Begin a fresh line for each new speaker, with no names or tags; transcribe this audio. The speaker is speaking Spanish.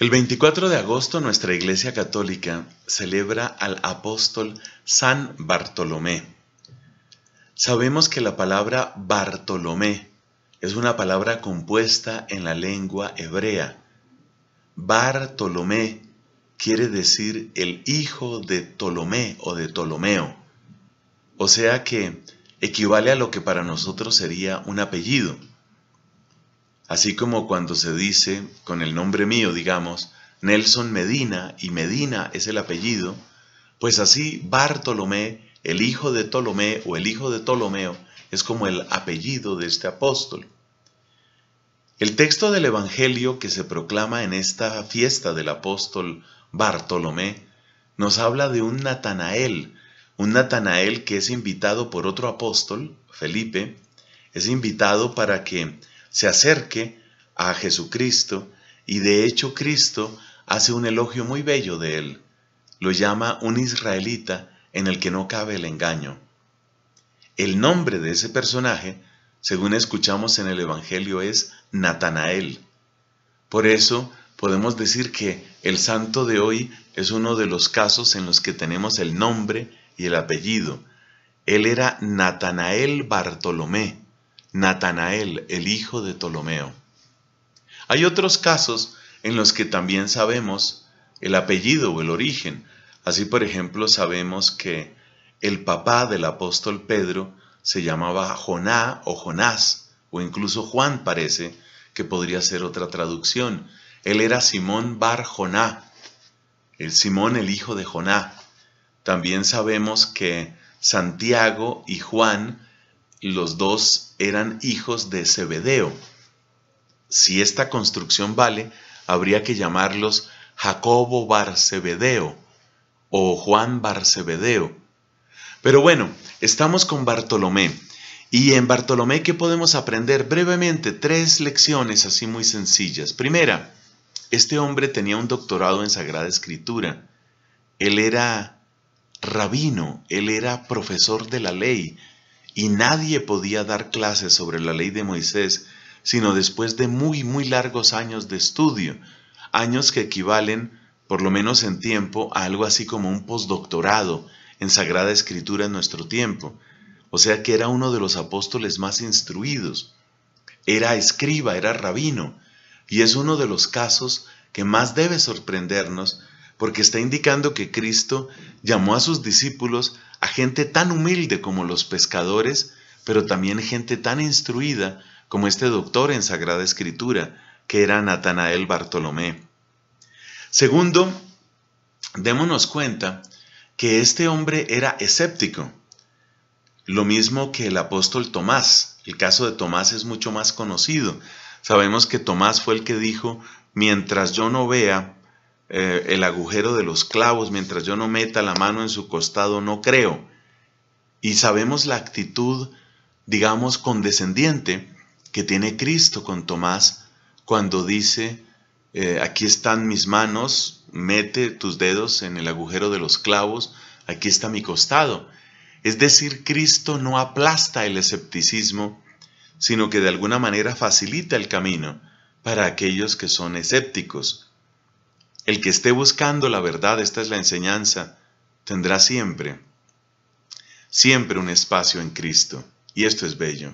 El 24 de agosto nuestra Iglesia Católica celebra al apóstol San Bartolomé. Sabemos que la palabra Bartolomé es una palabra compuesta en la lengua hebrea. Bartolomé quiere decir el hijo de Ptolomé o de Ptolomeo. O sea que equivale a lo que para nosotros sería un apellido. Así como cuando se dice con el nombre mío, digamos, Nelson Medina y Medina es el apellido, pues así Bartolomé, el hijo de Ptolomé o el hijo de Ptolomeo, es como el apellido de este apóstol. El texto del Evangelio que se proclama en esta fiesta del apóstol Bartolomé nos habla de un Natanael, un Natanael que es invitado por otro apóstol, Felipe, es invitado para que se acerque a Jesucristo y de hecho Cristo hace un elogio muy bello de él. Lo llama un israelita en el que no cabe el engaño. El nombre de ese personaje, según escuchamos en el Evangelio, es Natanael. Por eso podemos decir que el santo de hoy es uno de los casos en los que tenemos el nombre y el apellido. Él era Natanael Bartolomé. Natanael, el hijo de Ptolomeo. Hay otros casos en los que también sabemos el apellido o el origen. Así, por ejemplo, sabemos que el papá del apóstol Pedro se llamaba Joná o Jonás, o incluso Juan parece que podría ser otra traducción. Él era Simón Bar Joná, el Simón el hijo de Joná. También sabemos que Santiago y Juan los dos eran hijos de Zebedeo. Si esta construcción vale, habría que llamarlos Jacobo Barcebedeo o Juan Barcebedeo. Pero bueno, estamos con Bartolomé. Y en Bartolomé, ¿qué podemos aprender? Brevemente, tres lecciones así muy sencillas. Primera, este hombre tenía un doctorado en Sagrada Escritura. Él era rabino, él era profesor de la ley, y nadie podía dar clases sobre la ley de Moisés sino después de muy, muy largos años de estudio, años que equivalen, por lo menos en tiempo, a algo así como un postdoctorado en Sagrada Escritura en nuestro tiempo. O sea que era uno de los apóstoles más instruidos. Era escriba, era rabino, y es uno de los casos que más debe sorprendernos porque está indicando que Cristo llamó a sus discípulos a gente tan humilde como los pescadores, pero también gente tan instruida como este doctor en Sagrada Escritura, que era Natanael Bartolomé. Segundo, démonos cuenta que este hombre era escéptico, lo mismo que el apóstol Tomás. El caso de Tomás es mucho más conocido. Sabemos que Tomás fue el que dijo, mientras yo no vea eh, el agujero de los clavos, mientras yo no meta la mano en su costado, no creo. Y sabemos la actitud, digamos, condescendiente que tiene Cristo con Tomás cuando dice, eh, aquí están mis manos, mete tus dedos en el agujero de los clavos, aquí está mi costado. Es decir, Cristo no aplasta el escepticismo, sino que de alguna manera facilita el camino para aquellos que son escépticos. El que esté buscando la verdad, esta es la enseñanza, tendrá siempre, siempre un espacio en Cristo. Y esto es bello.